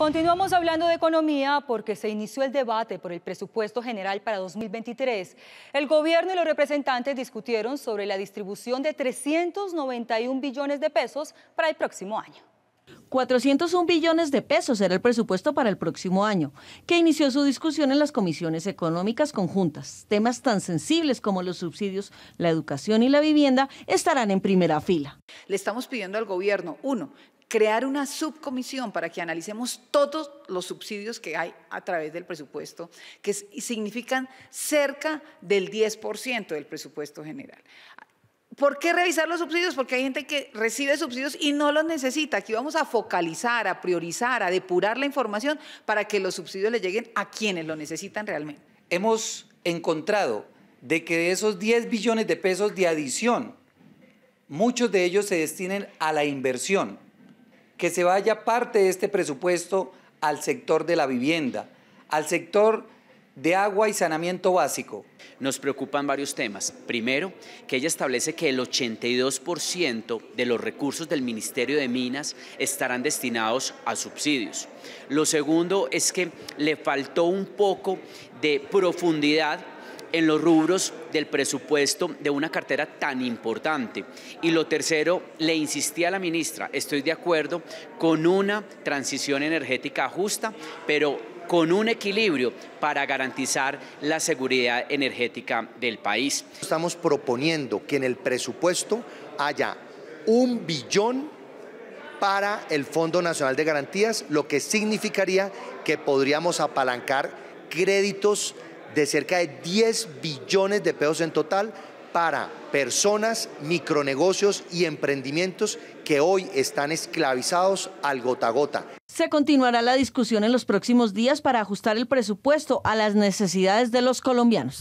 Continuamos hablando de economía porque se inició el debate por el presupuesto general para 2023. El gobierno y los representantes discutieron sobre la distribución de 391 billones de pesos para el próximo año. 401 billones de pesos era el presupuesto para el próximo año, que inició su discusión en las comisiones económicas conjuntas. Temas tan sensibles como los subsidios, la educación y la vivienda estarán en primera fila. Le estamos pidiendo al gobierno, uno, crear una subcomisión para que analicemos todos los subsidios que hay a través del presupuesto, que significan cerca del 10% del presupuesto general. ¿Por qué revisar los subsidios? Porque hay gente que recibe subsidios y no los necesita. Aquí vamos a focalizar, a priorizar, a depurar la información para que los subsidios le lleguen a quienes lo necesitan realmente. Hemos encontrado de que de esos 10 billones de pesos de adición, muchos de ellos se destinen a la inversión, que se vaya parte de este presupuesto al sector de la vivienda, al sector de agua y sanamiento básico. Nos preocupan varios temas. Primero, que ella establece que el 82% de los recursos del Ministerio de Minas estarán destinados a subsidios. Lo segundo es que le faltó un poco de profundidad en los rubros del presupuesto de una cartera tan importante. Y lo tercero, le insistí a la ministra, estoy de acuerdo con una transición energética justa, pero con un equilibrio para garantizar la seguridad energética del país. Estamos proponiendo que en el presupuesto haya un billón para el Fondo Nacional de Garantías, lo que significaría que podríamos apalancar créditos de cerca de 10 billones de pesos en total para personas, micronegocios y emprendimientos que hoy están esclavizados al gota a gota. Se continuará la discusión en los próximos días para ajustar el presupuesto a las necesidades de los colombianos.